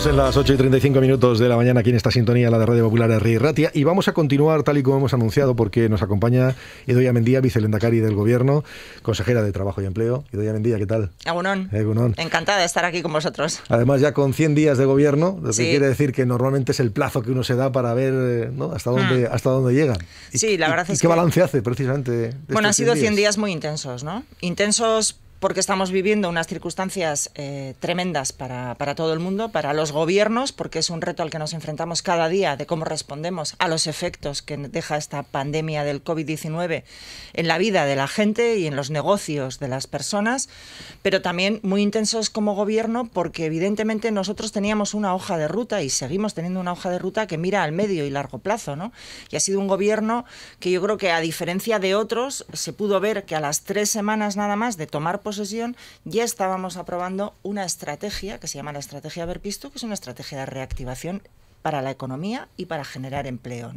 Estamos en las 8 y 35 minutos de la mañana aquí en esta sintonía, la de Radio Popular Rey Ratia, y vamos a continuar tal y como hemos anunciado, porque nos acompaña Idoia Mendía, Cari del Gobierno, consejera de Trabajo y Empleo. Idoia Mendía, ¿qué tal? Agunón. Encantada de estar aquí con vosotros. Además, ya con 100 días de Gobierno, lo que quiere decir que normalmente es el plazo que uno se da para ver hasta, hmm. dónde, dónde llegan. Sí, la verdad es ¿y ¿Qué balance hace precisamente? bueno, han sido 100 días muy intensos, ¿no? Intensos porque estamos viviendo unas circunstancias eh, tremendas para, para, todo el mundo, para los gobiernos, porque es un reto al que nos enfrentamos cada día de cómo respondemos a los efectos que deja esta pandemia del COVID-19 en la vida de la gente y en los negocios de las personas, pero también muy intensos como gobierno porque evidentemente nosotros teníamos una hoja de ruta y seguimos teniendo una hoja de ruta que mira al medio y largo plazo, ¿no? Y ha sido un gobierno que yo creo que a diferencia de otros se pudo ver que a las tres semanas nada más de tomar sesión, ya estábamos aprobando una estrategia que se llama la estrategia Verpisto, que es una estrategia de reactivación para la economía y para generar empleo.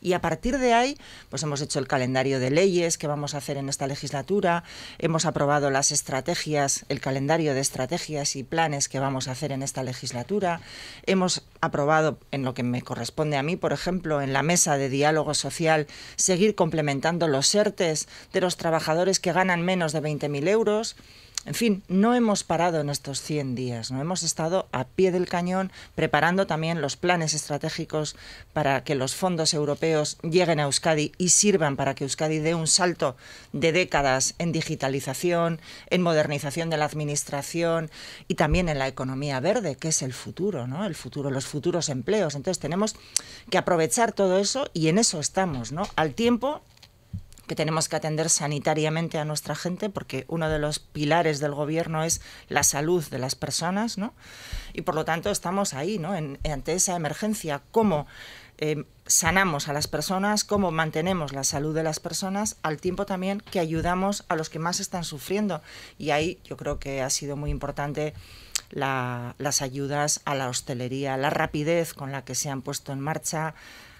Y a partir de ahí, pues hemos hecho el calendario de leyes que vamos a hacer en esta legislatura, hemos aprobado las estrategias, el calendario de estrategias y planes que vamos a hacer en esta legislatura, hemos aprobado en lo que me corresponde a mí, por ejemplo, en la mesa de diálogo social, seguir complementando los ERTES de los trabajadores que ganan menos de 20.000 euros, en fin, no hemos parado en estos 100 días, no hemos estado a pie del cañón preparando también los planes estratégicos para que los fondos europeos lleguen a Euskadi y sirvan para que Euskadi dé un salto de décadas en digitalización, en modernización de la administración y también en la economía verde, que es el futuro, ¿no? El futuro, los futuros empleos. Entonces tenemos que aprovechar todo eso y en eso estamos, ¿no? Al tiempo que tenemos que atender sanitariamente a nuestra gente, porque uno de los pilares del gobierno es la salud de las personas, ¿no? Y por lo tanto estamos ahí, ¿no? ante esa emergencia, ¿cómo eh, sanamos a las personas, cómo mantenemos la salud de las personas, al tiempo también que ayudamos a los que más están sufriendo? Y ahí yo creo que ha sido muy importante. las ayudas a la hostelería, la rapidez con la que se han puesto en marcha,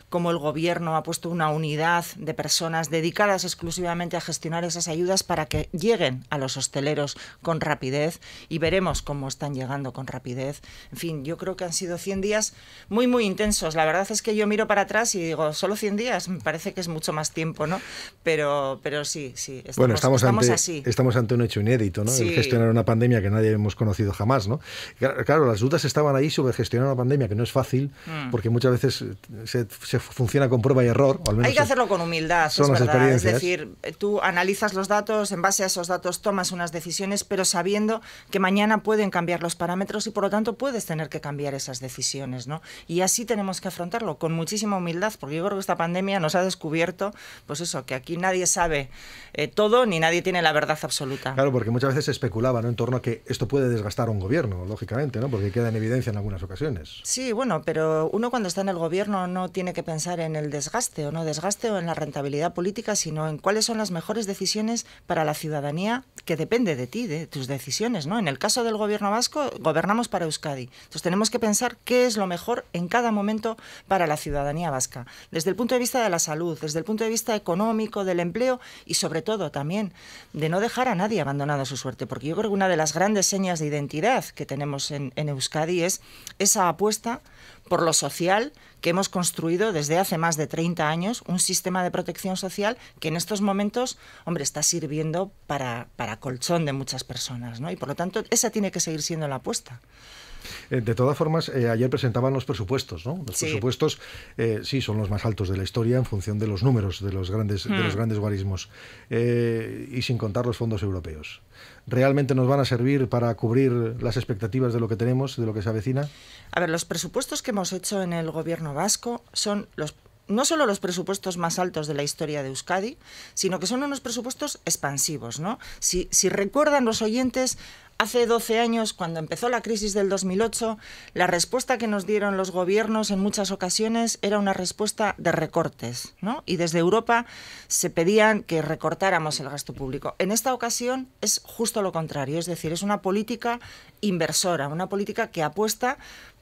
cómo el Gobierno ha puesto una unidad de personas dedicadas exclusivamente a gestionar esas ayudas para que lleguen a los hosteleros con rapidez y veremos cómo están llegando con rapidez. En fin, yo creo que han sido 100 días muy, muy intensos. La verdad es que yo miro para atrás y digo, solo 100 días, me parece que es mucho más tiempo, ¿no? Pero, pero sí, sí, estamos, bueno, estamos, ante, así. Estamos ante un hecho inédito, ¿no? El gestionar una pandemia que nadie hemos conocido jamás, ¿no? Claro, las dudas estaban ahí sobre gestionar una pandemia que no es fácil, mm. porque muchas veces se funciona con prueba y error. Hay que hacerlo con humildad, es Es decir, tú analizas los datos, en base a esos datos tomas unas decisiones, pero sabiendo que mañana pueden cambiar los parámetros y por lo tanto puedes tener que cambiar esas decisiones, ¿no? Y así tenemos que afrontarlo con muchísima humildad, porque yo creo que esta pandemia nos ha descubierto, pues eso, que aquí nadie sabe eh, todo ni nadie tiene la verdad absoluta. Claro, porque muchas veces se especulaba, ¿no? En torno a que esto puede desgastar a un gobierno, lógicamente, ¿no? Porque queda en evidencia en algunas ocasiones. Sí, bueno, pero uno cuando está en el gobierno no tiene que pensar en el desgaste o no desgaste o en la rentabilidad política, sino en cuáles son las mejores decisiones para la ciudadanía que depende de ti, de tus decisiones. ¿no? En el caso del gobierno vasco, gobernamos para Euskadi. Entonces tenemos que pensar qué es lo mejor en cada momento para la ciudadanía vasca, desde el punto de vista de la salud, desde el punto de vista económico, del empleo y sobre todo también de no dejar a nadie abandonado a su suerte, porque yo creo que una de las grandes señas de identidad que tenemos en, en Euskadi es esa apuesta por lo social que hemos construido desde hace más de 30 años, un sistema de protección social que en estos momentos, hombre, está sirviendo para, colchón de muchas personas, ¿no? Y por lo tanto, esa tiene que seguir siendo la apuesta. Eh, de todas formas, eh, ayer presentaban los presupuestos, ¿no? Los presupuestos eh, sí son los más altos de la historia en función de los números de los grandes, de los hmm. grandes guarismos y sin contar los fondos europeos realmente nos van a servir para cubrir las expectativas de lo que tenemos, de lo que se avecina? A ver, los presupuestos que hemos hecho en el gobierno vasco son los no solo los presupuestos más altos de la historia de Euskadi, sino que son unos presupuestos expansivos. ¿no? Si, recuerdan los oyentes, hace 12 años, cuando empezó la crisis del 2008, la respuesta que nos dieron los gobiernos en muchas ocasiones era una respuesta de recortes. ¿no? Y desde Europa se pedían que recortáramos el gasto público. En esta ocasión es justo lo contrario, es decir, es una política inversora, una política que apuesta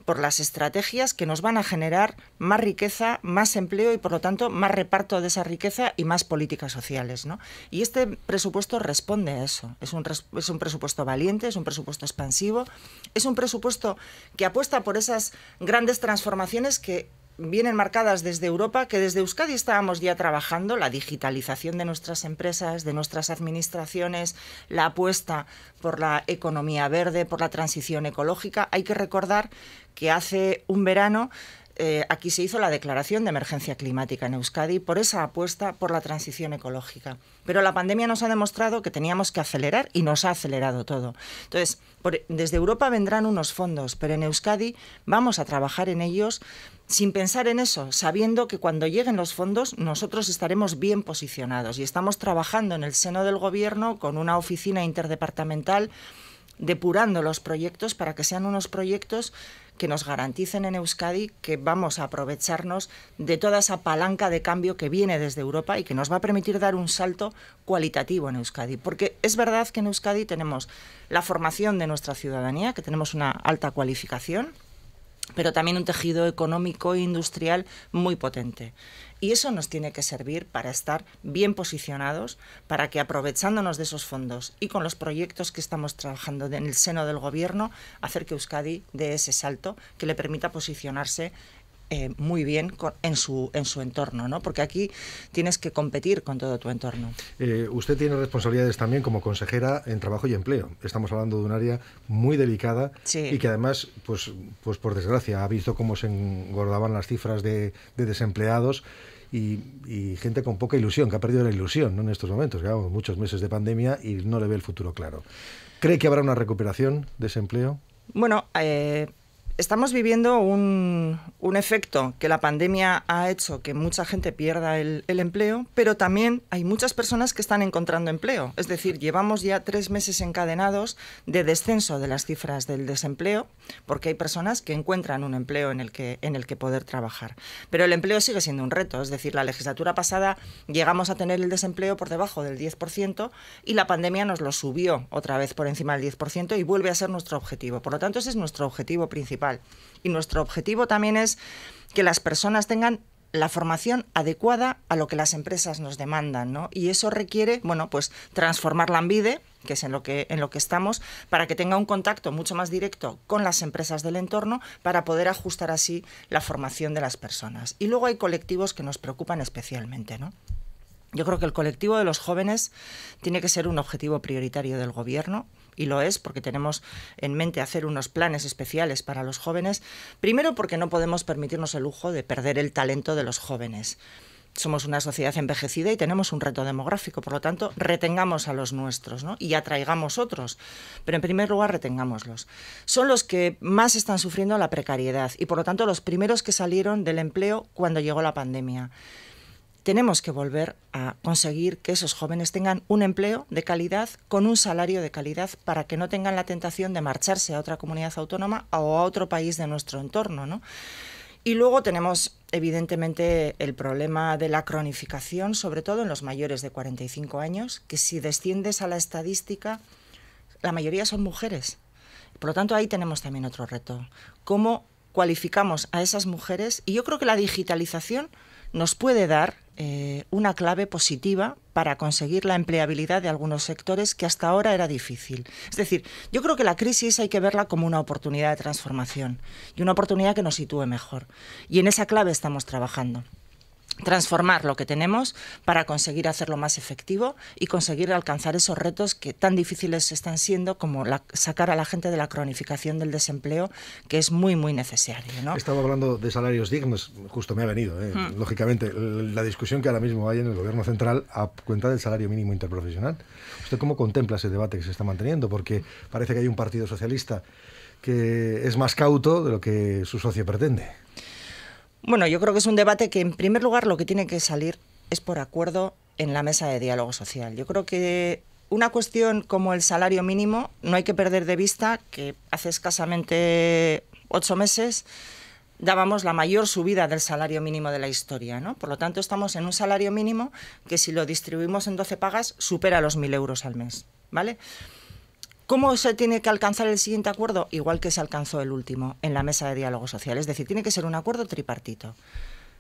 por las estrategias que nos van a generar más riqueza, más empleo y por lo tanto más reparto de esa riqueza y más políticas sociales. Y este presupuesto responde a eso. Es es un presupuesto valiente, es un presupuesto expansivo, es un presupuesto que apuesta por esas grandes transformaciones que vienen marcadas desde Europa, que desde Euskadi estábamos ya trabajando, la digitalización de nuestras empresas, de nuestras administraciones, la apuesta por la economía verde, por la transición ecológica. Hay que recordar que hace un verano eh, aquí se hizo la declaración de emergencia climática en Euskadi por esa apuesta por la transición ecológica. Pero la pandemia nos ha demostrado que teníamos que acelerar y nos ha acelerado todo. Entonces, desde Europa vendrán unos fondos, pero en Euskadi vamos a trabajar en ellos sin pensar en eso, sabiendo que cuando lleguen los fondos nosotros estaremos bien posicionados y estamos trabajando en el seno del Gobierno con una oficina interdepartamental depurando los proyectos para que sean unos proyectos que nos garanticen en Euskadi que vamos a aprovecharnos de toda esa palanca de cambio que viene desde Europa y que nos va a permitir dar un salto cualitativo en Euskadi. Porque es verdad que en Euskadi tenemos la formación de nuestra ciudadanía, que tenemos una alta cualificación, pero también un tejido económico e industrial muy potente. Y eso nos tiene que servir para estar bien posicionados, para que aprovechándonos de esos fondos y con los proyectos que estamos trabajando en el seno del Gobierno, hacer que Euskadi dé ese salto que le permita posicionarse eh, muy bien en, su, en su entorno, ¿no? Porque aquí tienes que competir con todo tu entorno. Eh, usted tiene responsabilidades también como consejera en trabajo y empleo. Estamos hablando de un área muy delicada y que además, pues, pues por desgracia, ha visto cómo se engordaban las cifras de, desempleados. Y, gente con poca ilusión, que ha perdido la ilusión en estos momentos. Llevamos muchos meses de pandemia y no le ve el futuro claro. ¿Cree que habrá una recuperación de ese empleo? Bueno, eh, estamos viviendo un, efecto que la pandemia ha hecho que mucha gente pierda el, empleo, pero también hay muchas personas que están encontrando empleo. Es decir, llevamos ya tres meses encadenados de descenso de las cifras del desempleo, porque hay personas que encuentran un empleo en el que, en el que poder trabajar. Pero el empleo sigue siendo un reto. Es decir, la legislatura pasada llegamos a tener el desempleo por debajo del 10% y la pandemia nos lo subió otra vez por encima del 10% y vuelve a ser nuestro objetivo. Por lo tanto, ese es nuestro objetivo principal y nuestro objetivo también es que las personas tengan la formación adecuada a lo que las empresas nos demandan, Y eso requiere, bueno, pues transformar la ambide, que es en lo que, en lo que estamos, para que tenga un contacto mucho más directo con las empresas del entorno para poder ajustar así la formación de las personas. Y luego hay colectivos que nos preocupan especialmente, Yo creo que el colectivo de los jóvenes tiene que ser un objetivo prioritario del gobierno y lo es porque tenemos en mente hacer unos planes especiales para los jóvenes, primero porque no podemos permitirnos el lujo de perder el talento de los jóvenes somos una sociedad envejecida y tenemos un reto demográfico, por lo tanto, retengamos a los nuestros ¿no? y atraigamos otros, pero en primer lugar retengámoslos. Son los que más están sufriendo la precariedad y por lo tanto los primeros que salieron del empleo cuando llegó la pandemia tenemos que volver a conseguir que esos jóvenes tengan un empleo de calidad con un salario de calidad para que no tengan la tentación de marcharse a otra comunidad autónoma o a otro país de nuestro entorno. ¿no? Y luego tenemos, evidentemente, el problema de la cronificación, sobre todo en los mayores de 45 años, que si desciendes a la estadística, la mayoría son mujeres. Por lo tanto, ahí tenemos también otro reto. ¿Cómo cualificamos a esas mujeres? Y yo creo que la digitalización nos puede dar eh, una clave positiva para conseguir la empleabilidad de algunos sectores que hasta ahora era difícil. Es decir, yo creo que la crisis hay que verla como una oportunidad de transformación y una oportunidad que nos sitúe mejor. Y en esa clave estamos trabajando transformar lo que tenemos para conseguir hacerlo más efectivo y conseguir alcanzar esos retos que tan difíciles están siendo como la, sacar a la gente de la cronificación del desempleo que es muy muy necesario. Estamos Estaba hablando de salarios dignos, justo me ha venido, ¿eh? hmm. lógicamente, la discusión que ahora mismo hay en el gobierno central a cuenta del salario mínimo interprofesional. ¿Usted cómo contempla ese debate que se está manteniendo? Porque parece que hay un partido socialista que es más cauto de lo que su socio pretende. Bueno, yo creo que es un debate que en primer lugar lo que tiene que salir es por acuerdo en la mesa de diálogo social. Yo creo que una cuestión como el salario mínimo no hay que perder de vista que hace escasamente ocho meses dábamos la mayor subida del salario mínimo de la historia. ¿no? Por lo tanto, estamos en un salario mínimo que si lo distribuimos en 12 pagas supera los 1.000 euros al mes. ¿vale? ¿Cómo se tiene que alcanzar el siguiente acuerdo? Igual que se alcanzó el último en la mesa de diálogo social. Es decir, tiene que ser un acuerdo tripartito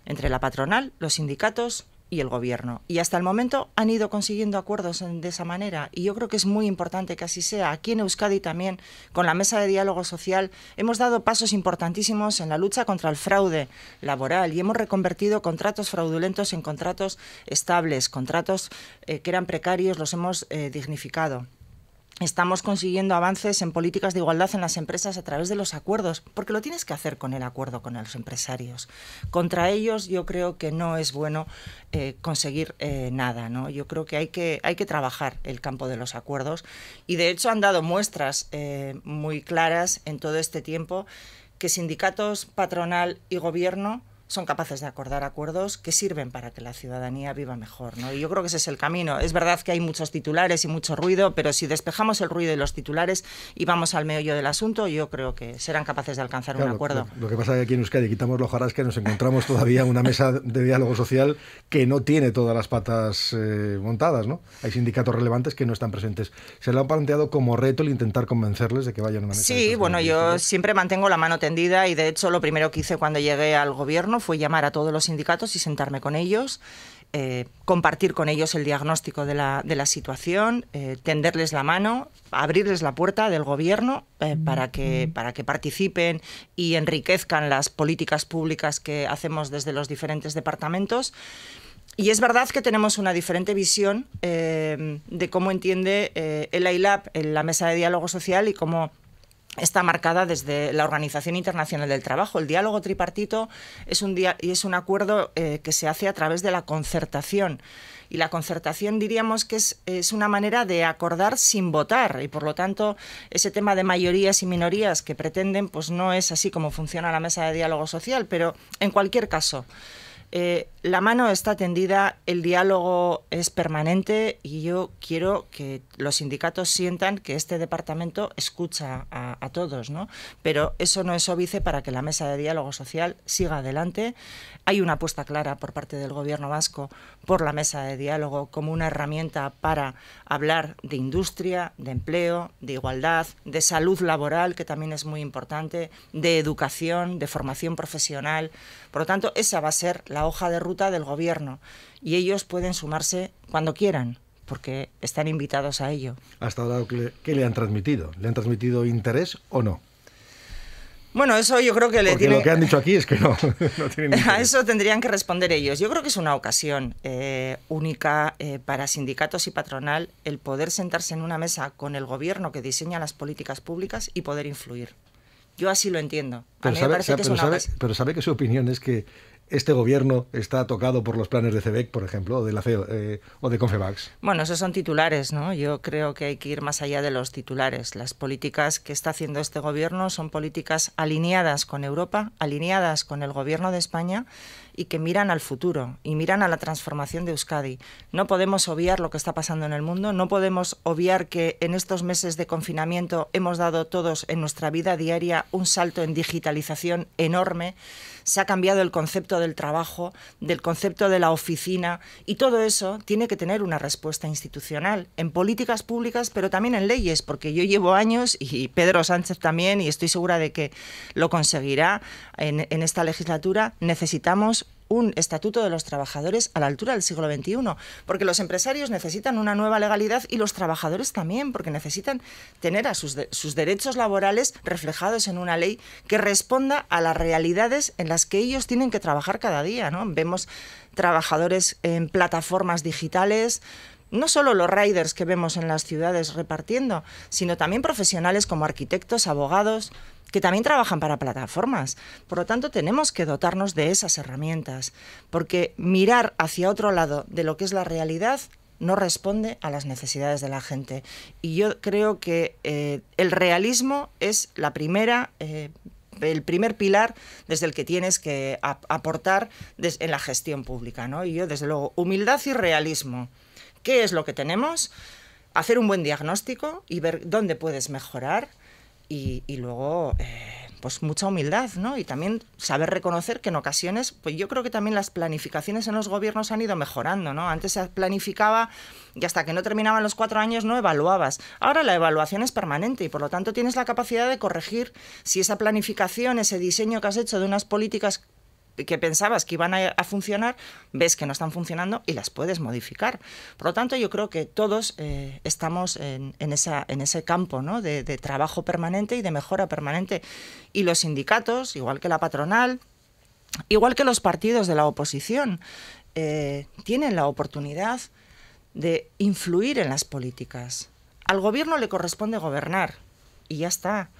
entre la patronal, los sindicatos y el gobierno. Y hasta el momento han ido consiguiendo acuerdos de esa manera y yo creo que es muy importante que así sea. Aquí en Euskadi también, con la mesa de diálogo social, hemos dado pasos importantísimos en la lucha contra el fraude laboral y hemos reconvertido contratos fraudulentos en contratos estables, contratos eh, que eran precarios, los hemos eh, dignificado estamos consiguiendo avances en políticas de igualdad en las empresas a través de los acuerdos, porque lo tienes que hacer con el acuerdo con los empresarios. Contra ellos yo creo que no es bueno eh, conseguir eh, nada, ¿no? Yo creo que hay, que hay que trabajar el campo de los acuerdos y de hecho han dado muestras eh, muy claras en todo este tiempo que sindicatos, patronal y gobierno son capaces de acordar acuerdos que sirven para que la ciudadanía viva mejor. ¿no? Y yo creo que ese es el camino. Es verdad que hay muchos titulares y mucho ruido, pero si despejamos el ruido de los titulares y vamos al meollo del asunto, yo creo que serán capaces de alcanzar un acuerdo. Lo, que pasa que aquí en Euskadi quitamos los que nos encontramos todavía en una mesa de diálogo social que no tiene todas las patas eh, montadas. ¿no? Hay sindicatos relevantes que no están presentes. Se lo han planteado como reto el intentar convencerles de que vayan a una mesa. Sí, bueno, yo siempre mantengo la mano tendida y de hecho lo primero que hice cuando llegué al gobierno fue llamar a todos los sindicatos y sentarme con ellos, eh, compartir con ellos el diagnóstico de la, situación, eh, tenderles la mano, abrirles la puerta del gobierno eh, para, que, para que participen y enriquezcan las políticas públicas que hacemos desde los diferentes departamentos. Y es verdad que tenemos una diferente visión de cómo entiende el en la mesa de diálogo social, y cómo está marcada desde la Organización Internacional del Trabajo. El diálogo tripartito es un, y es un acuerdo eh, que se hace a través de la concertación. Y la concertación diríamos que es, es, una manera de acordar sin votar. Y por lo tanto, ese tema de mayorías y minorías que pretenden, pues no es así como funciona la mesa de diálogo social. Pero en cualquier caso, eh, la mano está tendida, el diálogo es permanente y yo quiero que los sindicatos sientan que este departamento escucha a, todos, ¿no? Pero eso no es óbice para que la mesa de diálogo social siga adelante. Hay una apuesta clara por parte del Gobierno vasco por la mesa de diálogo como una herramienta para hablar de industria, de empleo, de igualdad, de salud laboral, que también es muy importante, de educación, de formación profesional. Por lo tanto, esa va a ser la la hoja de ruta del gobierno y ellos pueden sumarse cuando quieran porque están invitados a ello. Hasta ahora, ¿qué le han transmitido? ¿Le han transmitido interés o no? Bueno, eso yo creo que le Porque lo que han dicho aquí es que no. a eso tendrían que responder ellos. Yo creo que es una ocasión eh, única eh, para sindicatos y patronal el poder sentarse en una mesa con el gobierno que diseña las políticas públicas y poder influir. Yo así lo entiendo. pero sabe que su opinión es que este gobierno está tocado por los planes de CEBEC, por ejemplo, o de la e eh, o de Bueno, esos son titulares, ¿no? Yo creo que hay que ir más allá de los titulares. Las políticas que está haciendo este gobierno son políticas alineadas con Europa, alineadas con el gobierno de España y que miran al futuro y miran a la transformación de Euskadi. No podemos obviar lo que está pasando en el mundo, no podemos obviar que en estos meses de confinamiento hemos dado todos en nuestra vida diaria un salto en digitalización enorme. Se ha cambiado el concepto del trabajo, del concepto de la oficina y todo eso tiene que tener una respuesta institucional en políticas públicas, pero también en leyes, porque yo llevo años y Pedro Sánchez también y estoy segura de que lo conseguirá en, esta legislatura. Necesitamos un estatuto de los trabajadores a la altura del siglo XXI, porque los empresarios necesitan una nueva legalidad y los trabajadores también, porque necesitan tener a sus, derechos laborales reflejados en una ley que responda a las realidades en las que ellos tienen que trabajar cada día. ¿no? Vemos trabajadores en plataformas digitales, no solo los riders que vemos en las ciudades repartiendo, sino también profesionales como arquitectos, abogados, que también trabajan para plataformas. Por lo tanto, tenemos que dotarnos de esas herramientas, porque mirar hacia otro lado de lo que es la realidad no responde a las necesidades de la gente. Y yo creo que eh, el realismo es la primera... Eh, el primer pilar desde el que tienes que aportar en la gestión pública. ¿no? Y yo, desde luego, humildad y realismo. ¿Qué es lo que tenemos? Hacer un buen diagnóstico y ver dónde puedes mejorar y, luego eh, pues mucha humildad, ¿no? Y también saber reconocer que en ocasiones, pues yo creo que también las planificaciones en los gobiernos han ido mejorando, ¿no? Antes se planificaba y hasta que no terminaban los cuatro años no evaluabas. Ahora la evaluación es permanente y por lo tanto tienes la capacidad de corregir si esa planificación, ese diseño que has hecho de unas políticas que pensabas que iban a, funcionar, ves que no están funcionando y las puedes modificar. Por lo tanto, yo creo que todos eh, estamos en, esa, en ese campo de, trabajo permanente y de mejora permanente. Y los sindicatos, igual que la patronal, igual que los partidos de la oposición, eh, tienen la oportunidad de influir en las políticas. Al gobierno le corresponde gobernar y ya está.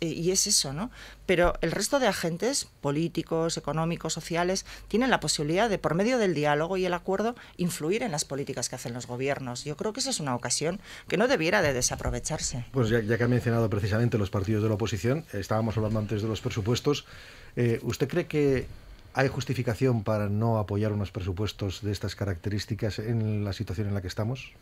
Eh, y es, eso, ¿no? Pero el resto de agentes, políticos, económicos, sociales, tienen la posibilidad de, por medio del diálogo y el acuerdo, influir en las políticas que hacen los gobiernos. Yo creo que esa es una ocasión que no debiera de desaprovecharse. Pues ya, que ha mencionado precisamente los partidos de la oposición, estábamos hablando antes de los presupuestos, eh, ¿usted cree que hay justificación para no apoyar unos presupuestos de estas características en la situación en la que estamos?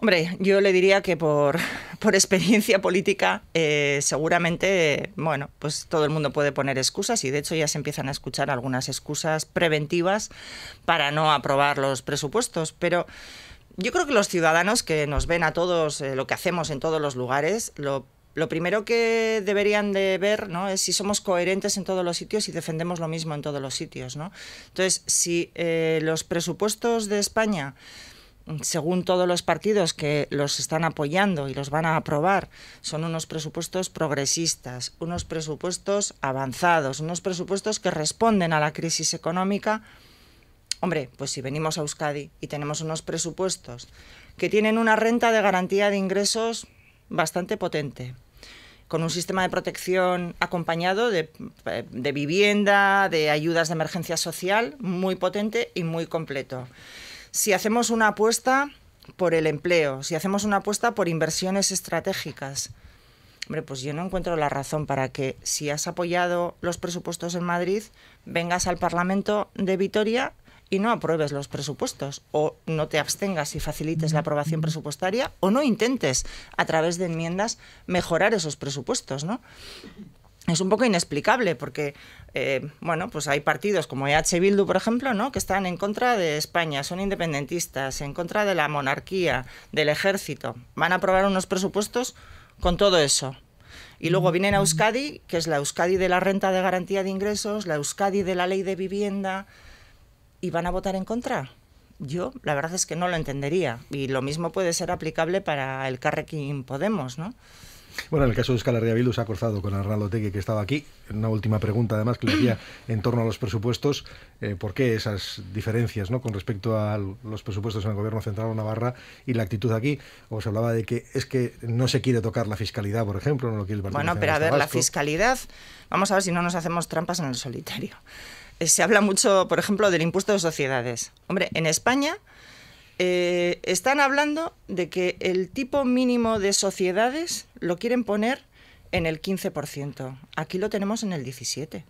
Hombre, yo le diría que por, por experiencia política, eh, seguramente, bueno, pues todo el mundo puede poner excusas y de hecho ya se empiezan a escuchar algunas excusas preventivas para no aprobar los presupuestos. Pero yo creo que los ciudadanos que nos ven a todos eh, lo que hacemos en todos los lugares, lo primero que deberían de ver ¿no? es si somos coherentes en todos los sitios y defendemos lo mismo en todos los sitios. ¿no? Entonces, si eh, los presupuestos de España según todos los partidos que los están apoyando y los van a aprobar, son unos presupuestos progresistas, unos presupuestos avanzados, unos presupuestos que responden a la crisis económica. Hombre, pues si venimos a Euskadi y tenemos unos presupuestos que tienen una renta de garantía de ingresos bastante potente, con un sistema de protección acompañado de, eh, vivienda, de ayudas de emergencia social muy potente y muy completo si hacemos una apuesta por el empleo, si hacemos una apuesta por inversiones estratégicas, hombre, pues yo no encuentro la razón para que si has apoyado los presupuestos en Madrid, vengas al Parlamento de Vitoria y no apruebes los presupuestos o no te abstengas y facilites la aprobación presupuestaria o no intentes a través de enmiendas mejorar esos presupuestos, ¿no? es un poco inexplicable porque eh, bueno pues hay partidos como EH Bildu por ejemplo no que están en contra de España son independentistas en contra de la monarquía del ejército van a aprobar unos presupuestos con todo eso y luego mm, vienen a mm. Euskadi que es la Euskadi de la renta de garantía de ingresos la Euskadi de la ley de vivienda y van a votar en contra yo la verdad es que no lo entendería y lo mismo puede ser aplicable para el Carrequín Podemos no bueno, en el caso de escalar Herria ha cruzado con Arnaldo Tegui, que estaba aquí. Una última pregunta, además, que le hacía en torno a los presupuestos. Eh, ¿Por qué esas diferencias ¿no? con respecto a los presupuestos en el Gobierno Central de Navarra y la actitud aquí? O se hablaba de que es que no se quiere tocar la fiscalidad, por ejemplo, no lo quiere el Partido Bueno, pero a ver, la fiscalidad, vamos a ver si no nos hacemos trampas en el solitario. Eh, se habla mucho, por ejemplo, del impuesto de sociedades. Hombre, en España eh, están hablando de que el tipo mínimo de sociedades lo quieren poner en el 15%. Aquí lo tenemos en el 17%.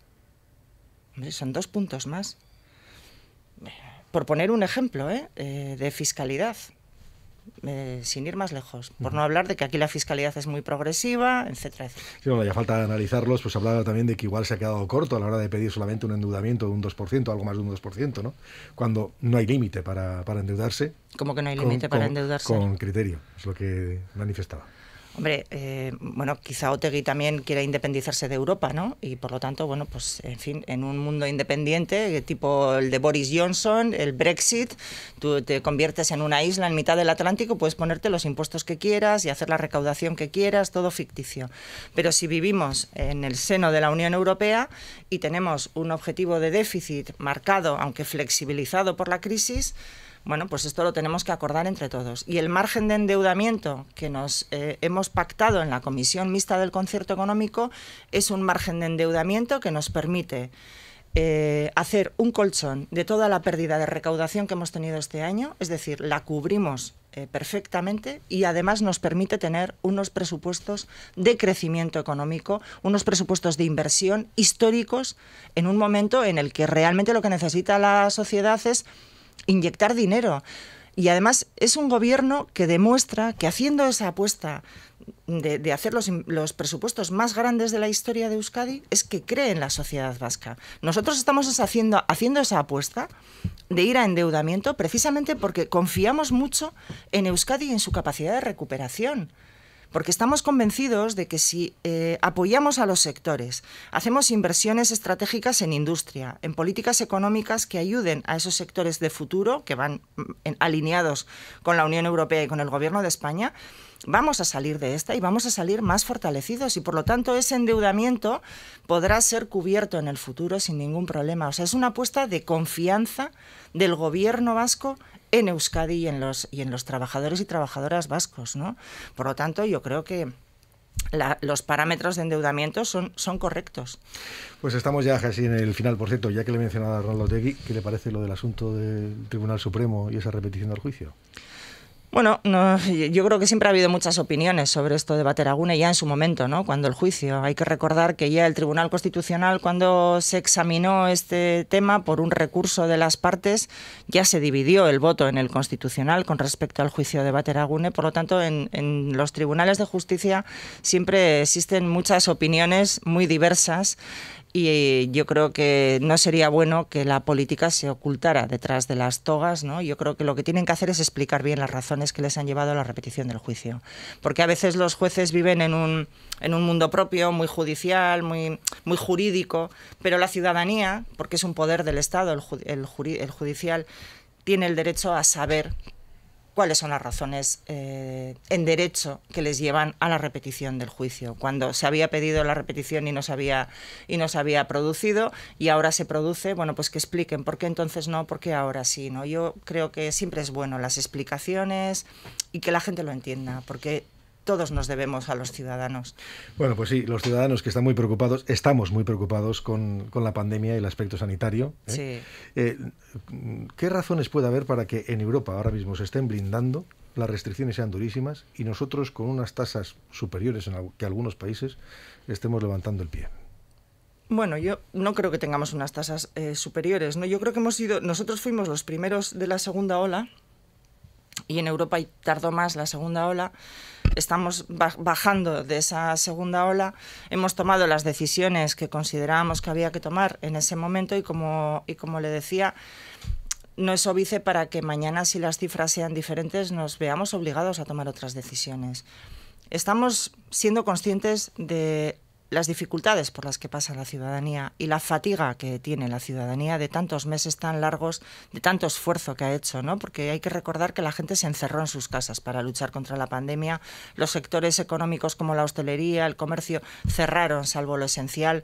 son dos puntos más. Por poner un ejemplo ¿eh? Eh, de fiscalidad. Eh, sin ir más lejos. Por no hablar de que aquí la fiscalidad es muy progresiva, etcétera, etcétera. Sí, bueno, ya falta analizarlos, pues hablaba también de que igual se ha quedado corto a la hora de pedir solamente un endeudamiento de un 2%, algo más de un 2%, ¿no? Cuando no hay límite para, para endeudarse. Como que no hay límite para endeudarse? Con criterio, es lo que manifestaba. Hombre, eh, bueno, quizá Otegui también quiera independizarse de Europa, ¿no? Y por lo tanto, bueno, pues en fin, en un mundo independiente, eh, tipo el de Boris Johnson, el Brexit, tú te conviertes en una isla en mitad del Atlántico, puedes ponerte los impuestos que quieras y hacer la recaudación que quieras, todo ficticio. Pero si vivimos en el seno de la Unión Europea y tenemos un objetivo de déficit marcado, aunque flexibilizado por la crisis, bueno, pues esto lo tenemos que acordar entre todos. Y el margen de endeudamiento que nos eh, hemos pactado en la Comisión Mixta del Concierto Económico es un margen de endeudamiento que nos permite eh, hacer un colchón de toda la pérdida de recaudación que hemos tenido este año, es decir, la cubrimos eh, perfectamente y además nos permite tener unos presupuestos de crecimiento económico, unos presupuestos de inversión históricos en un momento en el que realmente lo que necesita la sociedad es inyectar dinero. Y además es un gobierno que demuestra que haciendo esa apuesta de, hacer los, presupuestos más grandes de la historia de Euskadi es que cree en la sociedad vasca. Nosotros estamos haciendo, haciendo esa apuesta de ir a endeudamiento precisamente porque confiamos mucho en Euskadi y en su capacidad de recuperación porque estamos convencidos de que si eh, apoyamos a los sectores, hacemos inversiones estratégicas en industria, en políticas económicas que ayuden a esos sectores de futuro, que van mm, alineados con la Unión Europea y con el Gobierno de España, vamos a salir de esta y vamos a salir más fortalecidos y por lo tanto ese endeudamiento podrá ser cubierto en el futuro sin ningún problema. O sea, es una apuesta de confianza del gobierno vasco en Euskadi y en los, y en los trabajadores y trabajadoras vascos. ¿no? Por lo tanto, yo creo que... los parámetros de endeudamiento son, son correctos. Pues estamos ya casi en el final, por cierto, ya que le he mencionado a Ronald Tegui, ¿qué le parece lo del asunto del Tribunal Supremo y esa repetición del juicio? Bueno, no, yo creo que siempre ha habido muchas opiniones sobre esto de Bateragune ya en su momento, ¿no? Cuando el juicio. Hay que recordar que ya el Tribunal Constitucional, cuando se examinó este tema por un recurso de las partes, ya se dividió el voto en el Constitucional con respecto al juicio de Bateragune. Por lo tanto, en, en los tribunales de justicia siempre existen muchas opiniones muy diversas y eh, yo creo que no sería bueno que la política se ocultara detrás de las togas. ¿no? Yo creo que lo que tienen que hacer es explicar bien las razones que les han llevado a la repetición del juicio. Porque a veces los jueces viven en un, en un mundo propio, muy judicial, muy, muy jurídico, pero la ciudadanía, porque es un poder del Estado, el judicial, tiene el derecho a saber cuáles son las razones eh, en derecho que les llevan a la repetición del juicio. Cuando se había pedido la repetición y no se había, y había producido y ahora se produce, bueno, pues que expliquen por qué entonces no, por qué ahora sí. ¿no? Yo creo que siempre es bueno las explicaciones y que la gente lo entienda, porque todos nos debemos a los ciudadanos. Bueno, pues sí, los ciudadanos que están muy preocupados, estamos muy preocupados con, la pandemia y el aspecto sanitario. ¿eh? Eh, ¿Qué razones puede haber para que en Europa ahora mismo se estén blindando, las restricciones sean durísimas y nosotros con unas tasas superiores en que algunos países estemos levantando el pie? Bueno, yo no creo que tengamos unas tasas eh, superiores, ¿no? Yo creo que hemos sido, nosotros fuimos los primeros de la segunda ola y en Europa tardó más la segunda ola estamos bajando de esa segunda ola, hemos tomado las decisiones que considerábamos que había que tomar en ese momento y como, y como le decía, no es obvio para que mañana, si las cifras sean diferentes, nos veamos obligados a tomar otras decisiones. Estamos siendo conscientes de las dificultades por las que pasa la ciudadanía y la fatiga que tiene la ciudadanía de tantos meses tan largos, de tanto esfuerzo que ha hecho, ¿no? Porque hay que recordar que la gente se encerró en sus casas para luchar contra la pandemia, los sectores económicos como la hostelería, el comercio cerraron salvo lo esencial.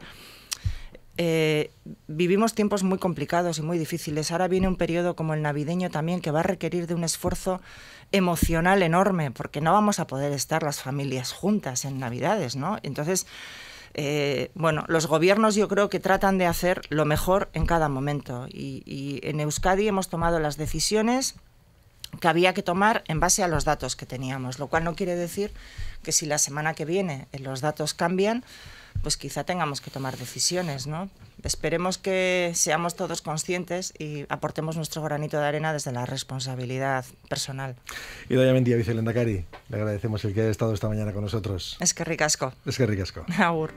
Eh, vivimos tiempos muy complicados y muy difíciles. Ahora viene un periodo como el navideño también que va a requerir de un esfuerzo emocional enorme, porque no vamos a poder estar las familias juntas en Navidades, ¿no? Entonces, eh, bueno, los gobiernos yo creo que tratan de hacer lo mejor en cada momento. y en Euskadi hemos tomado las decisiones que había que tomar en base a los datos que teníamos, lo cual no quiere decir que si la semana que viene los datos cambian, pues quizá tengamos que tomar decisiones, ¿no? Esperemos que seamos todos conscientes y aportemos nuestro granito de arena desde la responsabilidad personal. Y doña Mendía, Cari, le agradecemos el que haya estado esta mañana con nosotros. Es que ricasco. Es que ricasco. Agur.